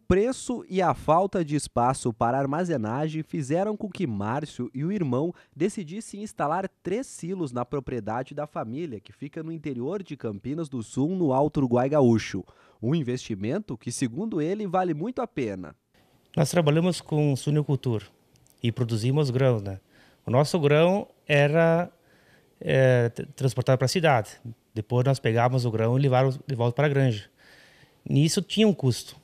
O preço e a falta de espaço para armazenagem fizeram com que Márcio e o irmão decidissem instalar três silos na propriedade da família, que fica no interior de Campinas do Sul, no Alto Uruguai Gaúcho. Um investimento que, segundo ele, vale muito a pena. Nós trabalhamos com suinocultura e produzimos grãos. Né? O nosso grão era é, transportado para a cidade. Depois nós pegávamos o grão e levávamos de volta para a granja. Nisso tinha um custo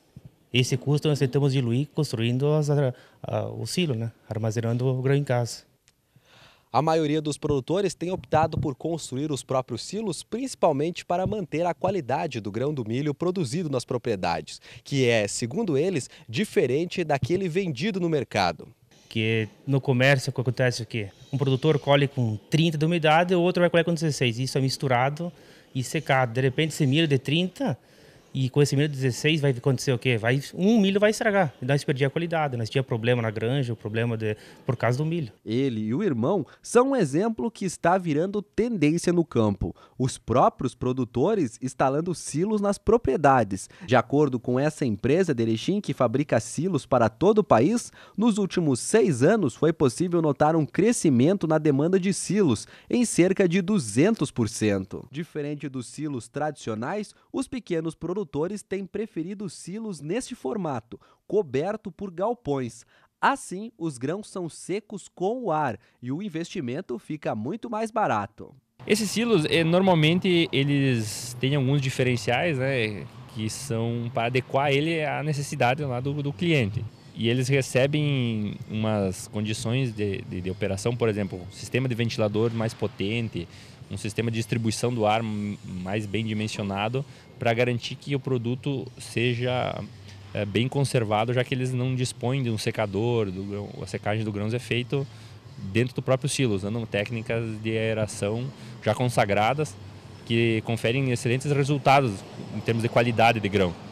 esse custo nós tentamos diluir construindo as, a, a, o silo, né? armazenando o grão em casa. A maioria dos produtores tem optado por construir os próprios silos, principalmente para manter a qualidade do grão do milho produzido nas propriedades, que é, segundo eles, diferente daquele vendido no mercado. Que no comércio que acontece o é quê? Um produtor colhe com 30 de umidade, o outro vai colher com 16. Isso é misturado e secado. De repente, esse milho de 30, e com esse milho 16 vai acontecer o quê? Vai, um milho vai estragar. Nós perdia a qualidade, nós tinha problema na granja, o problema de, por causa do milho. Ele e o irmão são um exemplo que está virando tendência no campo. Os próprios produtores instalando silos nas propriedades. De acordo com essa empresa Erechim, que fabrica silos para todo o país, nos últimos seis anos foi possível notar um crescimento na demanda de silos, em cerca de 200%. Diferente dos silos tradicionais, os pequenos produtores produtores têm preferido silos neste formato, coberto por galpões. Assim, os grãos são secos com o ar e o investimento fica muito mais barato. Esses silos, eh, normalmente, eles têm alguns diferenciais, né? Que são para adequar ele à necessidade lá do, do cliente e eles recebem umas condições de, de, de, operação, por exemplo, um sistema de ventilador mais potente, um sistema de distribuição do ar mais bem dimensionado, para garantir que o produto seja é, bem conservado, já que eles não dispõem de um secador, do, a secagem do grãos é feita dentro do próprio silo, usando técnicas de aeração já consagradas, que conferem excelentes resultados em termos de qualidade de grão.